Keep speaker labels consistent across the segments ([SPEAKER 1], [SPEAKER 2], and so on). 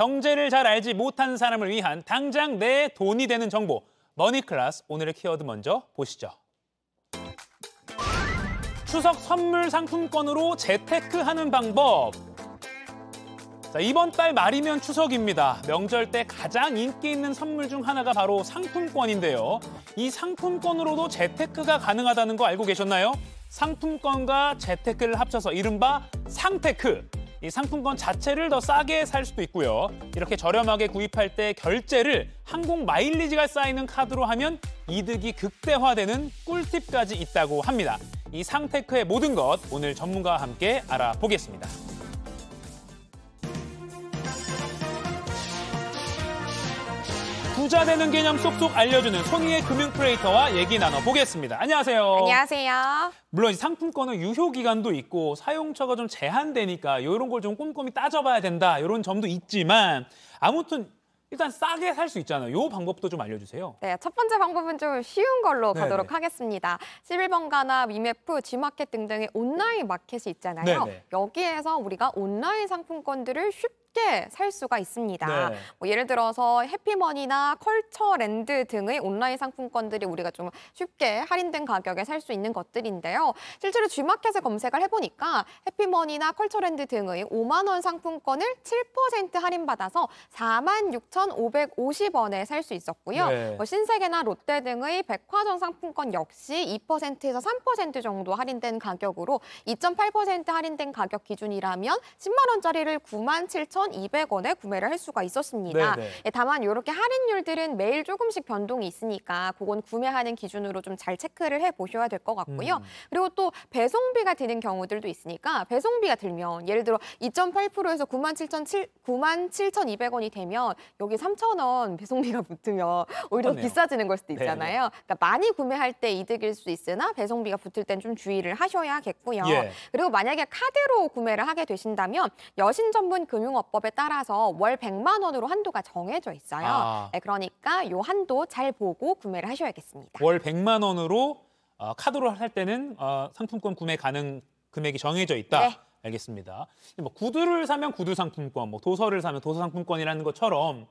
[SPEAKER 1] 경제를 잘 알지 못한 사람을 위한 당장 내 돈이 되는 정보. 머니 클라스 오늘의 키워드 먼저 보시죠. 추석 선물 상품권으로 재테크하는 방법. 자, 이번 달 말이면 추석입니다. 명절 때 가장 인기 있는 선물 중 하나가 바로 상품권인데요. 이 상품권으로도 재테크가 가능하다는 거 알고 계셨나요? 상품권과 재테크를 합쳐서 이른바 상테크. 이 상품권 자체를 더 싸게 살 수도 있고요. 이렇게 저렴하게 구입할 때 결제를 항공 마일리지가 쌓이는 카드로 하면 이득이 극대화되는 꿀팁까지 있다고 합니다. 이 상테크의 모든 것 오늘 전문가와 함께 알아보겠습니다. 부자되는 개념 쏙쏙 알려주는 손희의 금융 크레이터와 얘기 나눠보겠습니다. 안녕하세요.
[SPEAKER 2] 안녕하세요.
[SPEAKER 1] 물론 상품권은 유효 기간도 있고 사용처가 좀 제한되니까 이런 걸 좀 꼼꼼히 따져봐야 된다 이런 점도 있지만 아무튼 일단 싸게 살 수 있잖아요. 이 방법도 좀 알려주세요.
[SPEAKER 2] 네, 첫 번째 방법은 좀 쉬운 걸로 네, 네. 가도록 하겠습니다. 11번가나 위메프, G마켓 등등의 온라인 마켓이 있잖아요. 네네. 네. 여기에서 우리가 온라인 상품권들을 쉽게 쉽게 살 수가 있습니다. 네. 뭐 예를 들어서 해피머니나 컬처랜드 등의 온라인 상품권들이 우리가 좀 쉽게 할인된 가격에 살 수 있는 것들인데요. 실제로 G마켓에 검색을 해보니까 해피머니나 컬처랜드 등의 5만 원 상품권을 7% 할인받아서 4만 6,550원에 살 수 있었고요. 네. 뭐 신세계나 롯데 등의 백화점 상품권 역시 2%에서 3% 정도 할인된 가격으로 2.8% 할인된 가격 기준이라면 10만 원짜리를 9만 7천 1,200원에 구매를 할 수가 있었습니다. 네네. 네. 예, 다만 이렇게 할인율들은 매일 조금씩 변동이 있으니까 그건 구매하는 기준으로 좀 잘 체크를 해보셔야 될 것 같고요. 음. 그리고 또 배송비가 드는 경우들도 있으니까 배송비가 들면 예를 들어 2.8%에서 97,200원이 되면 여기 3,000원 배송비가 붙으면 오히려 그러네요. 비싸지는 걸 수도 네, 네. 있잖아요. 그러니까 많이 구매할 때 이득일 수 있으나 배송비가 붙을 땐 좀 주의를 하셔야겠고요. 예. 그리고 만약에 카드로 구매를 하게 되신다면 여신 전문 금융업 보건복지법에 따라서 월 100만 원으로 한도가 정해져 있어요. 아. 네, 그러니까 요 한도 잘 보고 구매를
[SPEAKER 1] 하셔야겠습니다. 월 100만 원으로 어, 카드로 할 때는 어, 상품권 구매 가능 금액이 정해져 있다. 네. 알겠습니다. 뭐 구두를 사면 구두 상품권, 뭐 도서를 사면 도서 상품권이라는 것처럼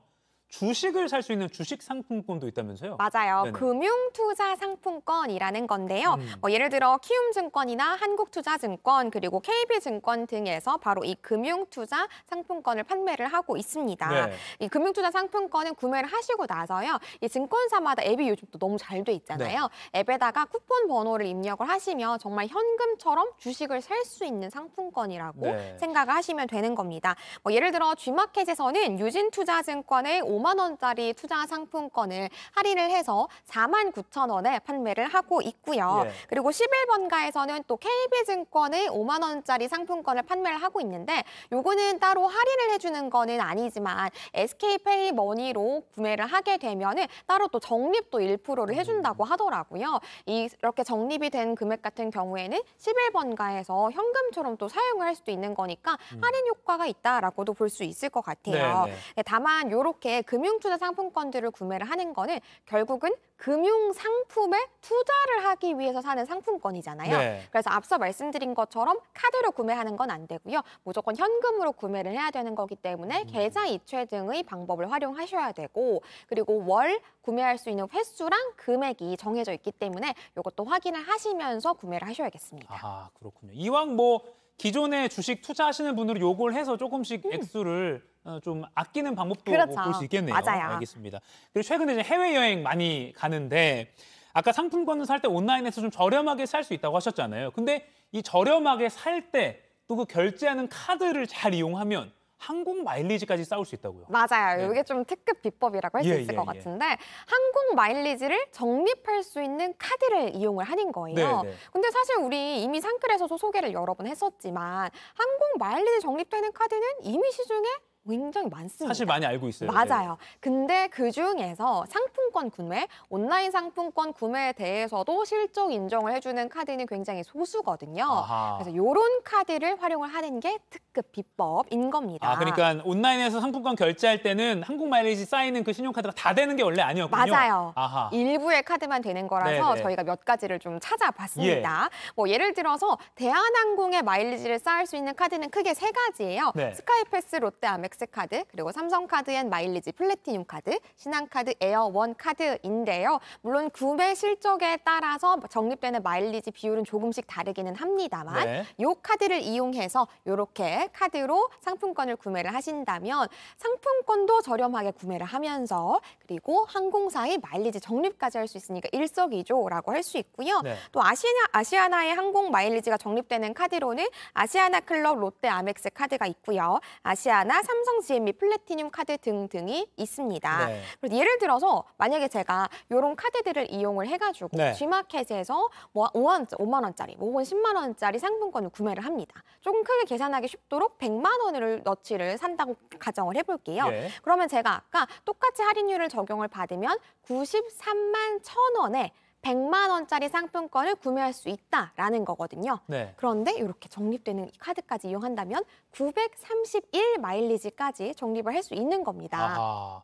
[SPEAKER 1] 주식을 살 수 있는 주식 상품권도 있다면서요?
[SPEAKER 2] 맞아요. 네네. 금융투자 상품권이라는 건데요. 음. 뭐 예를 들어 키움증권이나 한국투자증권 그리고 KB증권 등에서 바로 이 금융투자 상품권을 판매를 하고 있습니다. 네. 이 금융투자 상품권은 구매를 하시고 나서요. 이 증권사마다 앱이 요즘 또 너무 잘 돼 있잖아요. 네. 앱에다가 쿠폰 번호를 입력을 하시면 정말 현금처럼 주식을 살 수 있는 상품권이라고 네. 생각을 하시면 되는 겁니다. 뭐 예를 들어 G마켓에서는 유진투자증권의 5만 원짜리 투자 상품권을 할인을 해서 4만 9천 원에 판매를 하고 있고요. 예. 그리고 11번가에서는 또 KB증권의 5만 원짜리 상품권을 판매를 하고 있는데 요거는 따로 할인을 해주는 거는 아니지만 SK페이 머니로 구매를 하게 되면 은 따로 또 적립도 1%를 해준다고 음. 하더라고요. 이렇게 적립이 된 금액 같은 경우에는 11번가에서 현금처럼 또 사용을 할 수도 있는 거니까 음. 할인 효과가 있다라고도 볼 수 있을 것 같아요. 네, 네. 네 다만 이렇게 금융투자 상품권들을 구매를 하는 거는 결국은 금융 상품에 투자를 하기 위해서 사는 상품권이잖아요. 네. 그래서 앞서 말씀드린 것처럼 카드로 구매하는 건 안 되고요. 무조건 현금으로 구매를 해야 되는 거기 때문에 음. 계좌 이체 등의 방법을 활용하셔야 되고 그리고 월 구매할 수 있는 횟수랑 금액이 정해져 있기 때문에 이것도 확인을 하시면서 구매를 하셔야겠습니다.
[SPEAKER 1] 아, 그렇군요. 이왕 뭐 기존에 주식 투자하시는 분으로 요걸 해서 조금씩 음. 액수를 어, 좀 아끼는 방법도 그렇죠. 볼수 있겠네요. 맞아요. 알겠습니다. 그리고 최근에 이제 해외여행 많이 가는데 아까 상품권을 살 때 온라인에서 좀 저렴하게 살 수 있다고 하셨잖아요. 근데 이 저렴하게 살 때 또 그 결제하는 카드를 잘 이용하면 항공 마일리지까지 쌓을 수 있다고요.
[SPEAKER 2] 맞아요. 네. 이게 좀 특급 비법이라고 할수 예, 있을 예, 것 예. 같은데 항공 마일리지를 적립할 수 있는 카드를 이용을 하는 거예요. 네, 네. 근데 사실 우리 이미 상클에서도 소개를 여러 번 했었지만 항공 마일리지 적립되는 카드는 이미 시중에 굉장히 많습니다. 사실
[SPEAKER 1] 많이 알고 있어요. 맞아요. 네.
[SPEAKER 2] 근데 그중에서 상품권 구매, 온라인 상품권 구매에 대해서도 실적 인정을 해주는 카드는 굉장히 소수거든요. 아하. 그래서 이런 카드를 활용을 하는 게 특급 비법인 겁니다. 아, 그러니까
[SPEAKER 1] 온라인에서 상품권 결제할 때는 한국 마일리지 쌓이는 그 신용카드가 다 되는 게 원래 아니었군요. 맞아요. 아하.
[SPEAKER 2] 일부의 카드만 되는 거라서 네네. 네. 저희가 몇 가지를 좀 찾아봤습니다. 예. 뭐 예를 들어서 대한항공의 마일리지를 쌓을 수 있는 카드는 크게 세 가지예요. 네. 스카이패스, 롯데아멕스, 롯데스카드 그리고 삼성카드 앤 마일리지 플래티늄 카드, 신한카드 에어원 카드인데요. 물론 구매 실적에 따라서 적립되는 마일리지 비율은 조금씩 다르기는 합니다만 네. 요 카드를 이용해서 이렇게 카드로 상품권을 구매를 하신다면 상품권도 저렴하게 구매를 하면서 그리고 항공사의 마일리지 적립까지 할 수 있으니까 일석이조라고 할 수 있고요. 네. 또 아시아, 아시아나의 항공 마일리지가 적립되는 카드로는 아시아나 클럽 롯데 아멕스 카드가 있고요. 아시아나 삼 삼성 GM 및 플래티늄 카드 등등이 있습니다. 네. 그래서 예를 들어서 만약에 제가 이런 카드들을 이용을 해가지고 네. G마켓에서 뭐 5원, 5만 원짜리, 뭐 혹은 10만 원짜리 상품권을 구매를 합니다. 조금 크게 계산하기 쉽도록 100만 원을 넣치를 산다고 가정을 해볼게요. 네. 그러면 제가 아까 똑같이 할인율을 적용을 받으면 93만 1천 원에 100만 원짜리 상품권을 구매할 수 있다라는 거거든요. 네. 그런데 이렇게 적립되는 이 카드까지 이용한다면 931 마일리지까지 적립을 할 수 있는
[SPEAKER 1] 겁니다. 아하.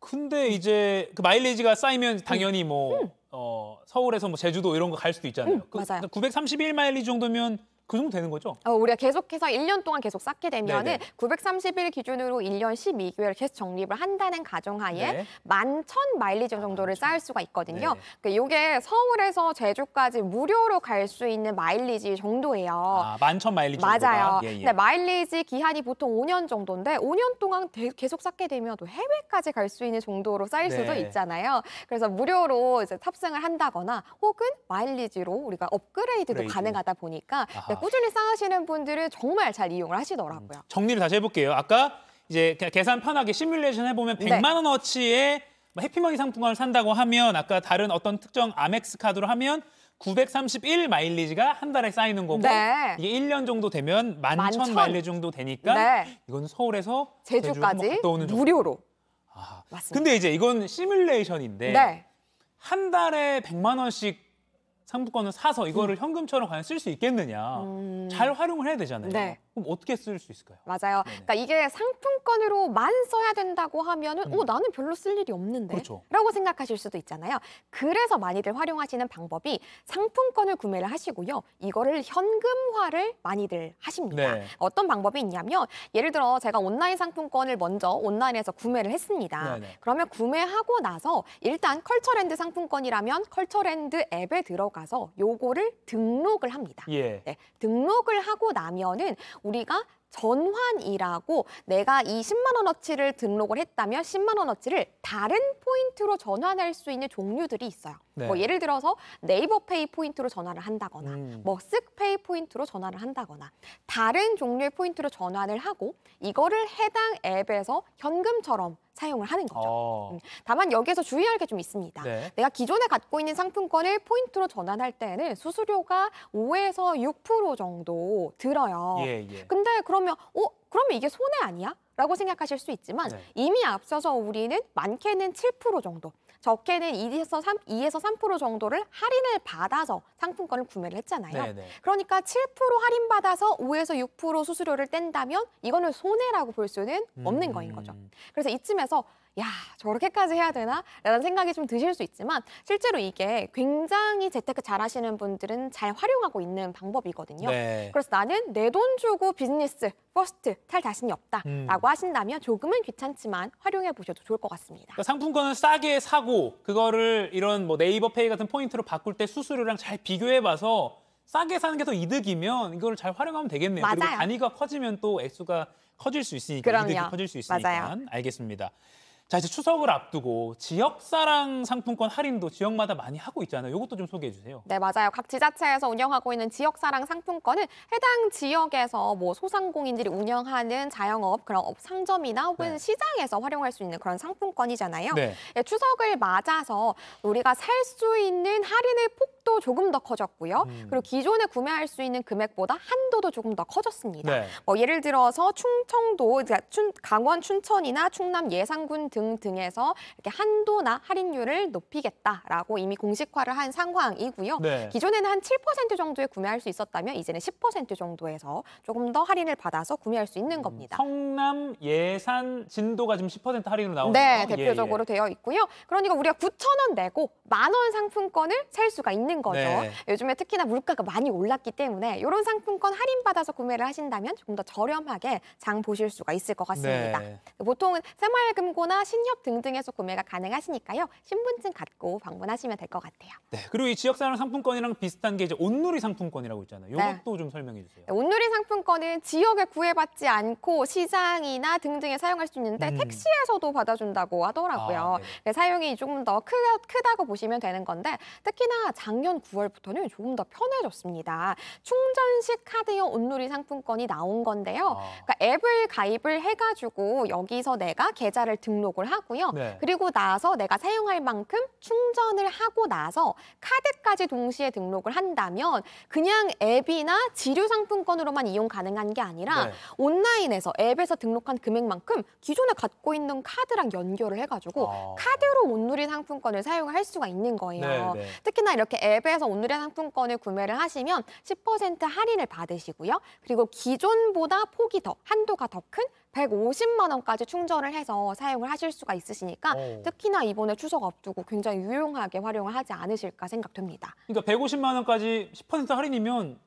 [SPEAKER 1] 근데 이제 그 마일리지가 쌓이면 당연히 뭐 음. 음. 어, 서울에서 뭐 제주도 이런 거 갈 수도 있잖아요. 음, 그 맞아요. 931 마일리지 정도면 그 정도 되는 거죠?
[SPEAKER 2] 어, 우리가 계속해서 1년 동안 계속 쌓게 되면 은 930일 기준으로 1년 12개월 계속 적립을 한다는 가정하에 네. 11,000마일리지 정도를 아, 그렇죠. 쌓을 수가 있거든요. 네. 그니까 이게 서울에서 제주까지 무료로 갈 수 있는 마일리지 정도예요. 아,
[SPEAKER 1] 11,000마일리지 정도다. 맞아요. 예, 예. 근데
[SPEAKER 2] 마일리지 기한이 보통 5년 정도인데 5년 동안 계속 쌓게 되면 또 해외까지 갈 수 있는 정도로 쌓일 네. 수도 있잖아요. 그래서 무료로 이제 탑승을 한다거나 혹은 마일리지로 우리가 업그레이드도 그레이드. 가능하다 보니까 아하. 네, 아. 꾸준히 쌓으시는 분들은 정말 잘 이용을 하시더라고요. 음,
[SPEAKER 1] 정리를 다시 해볼게요. 아까 이제 계산 편하게 시뮬레이션 해보면 100만 원어치의 뭐 해피머니 상품권을 산다고 하면 아까 다른 어떤 특정 아멕스 카드로 하면 931 마일리지가 한 달에 쌓이는 거고 네. 이게 1년 정도 되면 11,000 마일리지 정도 되니까 네. 이건 서울에서 제주까지 무료로. 아, 맞습니다. 근데 이제 이건 시뮬레이션인데 네. 한 달에 100만 원씩 상품권을 사서 이거를 음. 현금처럼 과연 쓸 수 있겠느냐. 음. 잘 활용을 해야 되잖아요. 네. 그럼 어떻게 쓸 수 있을까요?
[SPEAKER 2] 맞아요. 네네. 그러니까 이게 상품권으로만 써야 된다고 하면은 음. 어 나는 별로 쓸 일이 없는데 그렇죠. 라고 생각하실 수도 있잖아요. 그래서 많이들 활용하시는 방법이 상품권을 구매를 하시고요. 이거를 현금화를 많이들 하십니다. 네. 어떤 방법이 있냐면 예를 들어 제가 온라인 상품권을 먼저 온라인에서 구매를 했습니다. 네네. 그러면 구매하고 나서 일단 컬처랜드 상품권이라면 컬처랜드 앱에 들어가서 요거를 등록을 합니다. 예. 네, 등록을 하고 나면은 우리가 전환이라고 내가 이 10만 원어치를 등록을 했다면 10만 원어치를 다른 포인트로 전환할 수 있는 종류들이 있어요. 네. 뭐 예를 들어서 네이버페이 포인트로 전환을 한다거나 음. 뭐 쓱페이 포인트로 전환을 한다거나 다른 종류의 포인트로 전환을 하고 이거를 해당 앱에서 현금처럼 사용을 하는 거죠. 어. 음, 다만 여기에서 주의할 게 좀 있습니다. 네. 내가 기존에 갖고 있는 상품권을 포인트로 전환할 때는 수수료가 5에서 6% 정도 들어요. 예, 예. 근데 그러면 어 그러면 이게 손해 아니야? 라고 생각하실 수 있지만 네. 이미 앞서서 우리는 많게는 7% 정도 적게는 2에서 3, 2에서 3% 정도를 할인을 받아서 상품권을 구매를 했잖아요. 네네. 네. 그러니까 7% 할인 받아서 5에서 6% 수수료를 뗀다면 이거는 손해라고 볼 수는 없는 음. 거인 거죠. 음. 그래서 이쯤에서 야 저렇게까지 해야 되나? 라는 생각이 좀 드실 수 있지만 실제로 이게 굉장히 재테크 잘하시는 분들은 잘 활용하고 있는 방법이거든요. 네. 그래서 나는 내 돈 주고 비즈니스 퍼스트 탈 자신이 없다라고 음. 하신다면 조금은 귀찮지만 활용해 보셔도 좋을 것 같습니다.
[SPEAKER 1] 그러니까 상품권을 싸게 사고 그거를 이런 뭐 네이버페이 같은 포인트로 바꿀 때 수수료랑 잘 비교해 봐서 싸게 사는 게 더 이득이면 이걸 잘 활용하면 되겠네요. 맞아요. 그리고 단위가 커지면 또 액수가 커질 수 있으니까 그럼요. 이득이 커질 수 있으니까 맞아요. 알겠습니다. 자 이제 추석을 앞두고 지역사랑 상품권 할인도 지역마다 많이 하고 있잖아요. 이것도 좀 소개해 주세요.
[SPEAKER 2] 네 맞아요. 각 지자체에서 운영하고 있는 지역사랑 상품권은 해당 지역에서 뭐 소상공인들이 운영하는 자영업 그런 상점이나 혹은 네. 시장에서 활용할 수 있는 그런 상품권이잖아요. 네. 예, 추석을 맞아서 우리가 살 수 있는 할인의 폭 폭도 조금 더 커졌고요. 음. 그리고 기존에 구매할 수 있는 금액보다 한도도 조금 더 커졌습니다. 네. 뭐 예를 들어서 충청도, 그러니까 강원, 춘천이나 충남 예산군 등 등에서 이렇게 한도나 할인율을 높이겠다라고 이미 공식화를 한 상황이고요. 네. 기존에는 한 7% 정도에 구매할 수 있었다면 이제는 10% 정도에서 조금 더 할인을 받아서 구매할 수 있는 음, 겁니다. 성남
[SPEAKER 1] 예산 진도가 지금 10% 할인으로 나오는 네, 대표적으로
[SPEAKER 2] 예, 예. 되어 있고요. 그러니까 우리가 9천 원 내고 만원 상품권을 살 수가 있는 있는 거죠. 네. 요즘에 특히나 물가가 많이 올랐기 때문에 이런 상품권 할인받아서 구매를 하신다면 조금 더 저렴하게 장 보실 수가 있을 것 같습니다. 네. 보통은 새마을금고나 신협 등등에서 구매가 가능하시니까요. 신분증 갖고 방문하시면 될 것 같아요.
[SPEAKER 1] 네, 그리고 이 지역사랑 상품권이랑 비슷한 게 이제 온누리 상품권이라고 있잖아요. 이것도 네. 좀 설명해 주세요.
[SPEAKER 2] 네, 온누리 상품권은 지역에 구애받지 않고 시장이나 등등에 사용할 수 있는데 음. 택시에서도 받아준다고 하더라고요. 아, 네. 네, 사용이 조금 더 크, 크다고 보시면 되는 건데 특히나 장 작년 9월부터는 조금 더 편해졌습니다. 충전식 카드형 온누리 상품권이 나온 건데요. 아. 그러니까 앱을 가입을 해가지고 여기서 내가 계좌를 등록을 하고요. 네. 그리고 나서 내가 사용할 만큼 충전을 하고 나서 카드까지 동시에 등록을 한다면 그냥 앱이나 지류 상품권으로만 이용 가능한 게 아니라 네. 온라인에서 앱에서 등록한 금액만큼 기존에 갖고 있는 카드랑 연결을 해가지고 아. 카드로 온누리 상품권을 사용할 수가 있는 거예요. 네, 네. 특히나 이렇게 앱 앱에서 오늘의 상품권을 구매를 하시면 10% 할인을 받으시고요. 그리고 기존보다 폭이 더, 한도가 더 큰 150만 원까지 충전을 해서 사용을 하실 수가 있으시니까 오. 어. 특히나 이번에 추석 앞두고 굉장히 유용하게 활용을 하지 않으실까
[SPEAKER 1] 생각됩니다. 그러니까 150만 원까지 10% 할인이면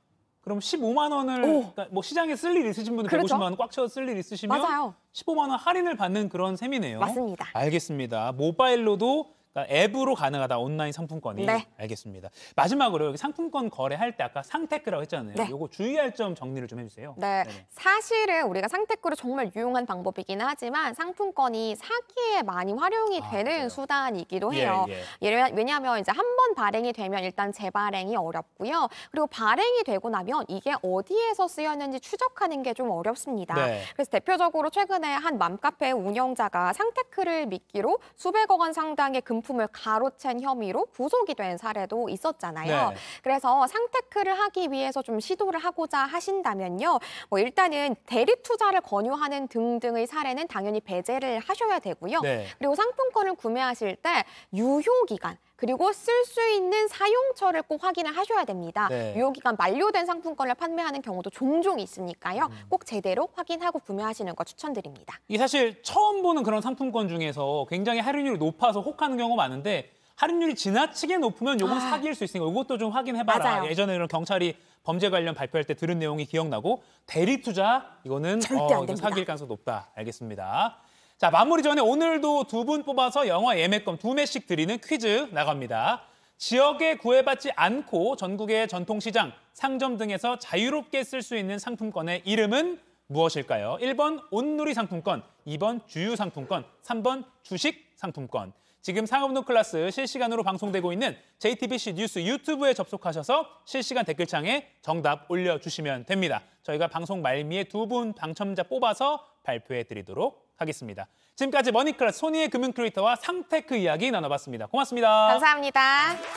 [SPEAKER 1] 그럼 15만 원을 그러니까 뭐 시장에 쓸 일 있으신 분들 그렇죠? 150만 원 꽉 채워 쓸 일 있으시면 맞 15만 원 할인을 받는 그런 셈이네요. 맞습니다. 알겠습니다. 모바일로도 그러니까 앱으로 가능하다 온라인 상품권이 네. 알겠습니다. 마지막으로 여기 상품권 거래할 때 아까 상태크라고 했잖아요. 네. 요거 주의할 점 정리를 좀 해주세요. 네, 네네.
[SPEAKER 2] 사실은 우리가 상태크로 정말 유용한 방법이긴 하지만 상품권이 사기에 많이 활용이 아, 되는 그래요. 수단이기도 예, 해요. 예, 예. 왜냐하면 이제 한 번 발행이 되면 일단 재발행이 어렵고요. 그리고 발행이 되고 나면 이게 어디에서 쓰였는지 추적하는 게 좀 어렵습니다. 네. 그래서 대표적으로 최근에 한 맘카페 운영자가 상태크를 믿기로 수백억 원 상당의 금 명품을 가로챈 혐의로 구속이 된 사례도 있었잖아요. 네. 그래서 상태크를 하기 위해서 좀 시도를 하고자 하신다면요. 뭐 일단은 대리 투자를 권유하는 등등의 사례는 당연히 배제를 하셔야 되고요. 네. 그리고 상품권을 구매하실 때 유효 기간 그리고 쓸 수 있는 사용처를 꼭 확인을 하셔야 됩니다. 네. 유효기간 만료된 상품권을 판매하는 경우도 종종 있으니까요. 음. 꼭 제대로 확인하고 구매하시는 거 추천드립니다.
[SPEAKER 1] 이 사실 처음 보는 그런 상품권 중에서 굉장히 할인율이 높아서 혹하는 경우가 많은데 할인율이 지나치게 높으면 요건 아. 사기일 수 있으니까 이것도 좀 확인해봐라. 맞아요. 예전에 는 경찰이 범죄 관련 발표할 때 들은 내용이 기억나고 대리 투자 이거는 어, 사기일 가능성이 높다. 알겠습니다. 자, 마무리 전에 오늘도 두 분 뽑아서 영화 예매권 두 매씩 드리는 퀴즈 나갑니다. 지역에 구애받지 않고 전국의 전통시장, 상점 등에서 자유롭게 쓸 수 있는 상품권의 이름은 무엇일까요? 1번 온누리 상품권, 2번 주유 상품권, 3번 주식 상품권. 지금 상업노 클라스 실시간으로 방송되고 있는 JTBC 뉴스 유튜브에 접속하셔서 실시간 댓글창에 정답 올려주시면 됩니다. 저희가 방송 말미에 두 분 당첨자 뽑아서 발표해 드리도록 하겠습니다. 지금까지 머니클래스 손희의 금융 크리에이터와 상테크 이야기 나눠봤습니다. 고맙습니다. 감사합니다.